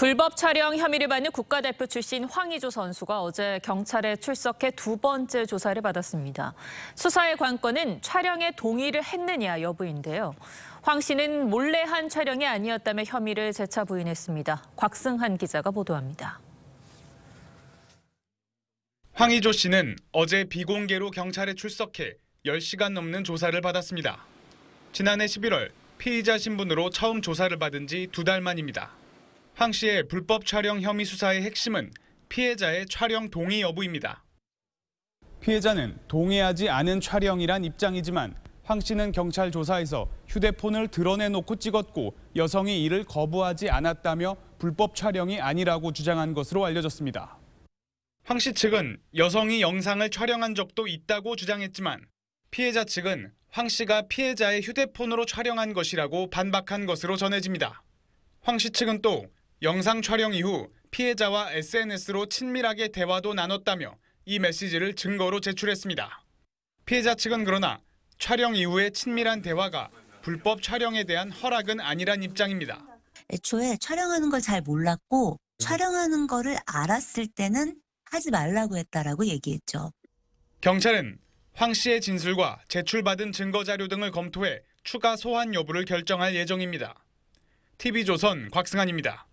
불법 촬영 혐의를 받는 국가대표 출신 황희조 선수가 어제 경찰에 출석해 두 번째 조사를 받았습니다. 수사의 관건은 촬영에 동의를 했느냐 여부인데요. 황 씨는 몰래 한 촬영이 아니었다며 혐의를 재차 부인했습니다. 곽승한 기자가 보도합니다. 황희조 씨는 어제 비공개로 경찰에 출석해 10시간 넘는 조사를 받았습니다. 지난해 11월 피의자 신분으로 처음 조사를 받은 지 두 달 만입니다. 황 씨의 불법 촬영 혐의 수사의 핵심은 피해자의 촬영 동의 여부입니다. 피해자는 동의하지 않은 촬영이란 입장이지만 황 씨는 경찰 조사에서 휴대폰을 드러내놓고 찍었고 여성이 이를 거부하지 않았다며 불법 촬영이 아니라고 주장한 것으로 알려졌습니다. 황씨 측은 여성이 영상을 촬영한 적도 있다고 주장했지만 피해자 측은 황 씨가 피해자의 휴대폰으로 촬영한 것이라고 반박한 것으로 전해집니다. 황 씨 측은 또 영상 촬영 이후 피해자와 SNS로 친밀하게 대화도 나눴다며 이 메시지를 증거로 제출했습니다. 피해자 측은 그러나 촬영 이후의 친밀한 대화가 불법 촬영에 대한 허락은 아니란 입장입니다. 애초에 촬영하는 걸 잘 몰랐고 촬영하는 거를 알았을 때는 하지 말라고 했다라고 얘기했죠. 경찰은 황 씨의 진술과 제출받은 증거 자료 등을 검토해 추가 소환 여부를 결정할 예정입니다. TV조선 곽승환입니다.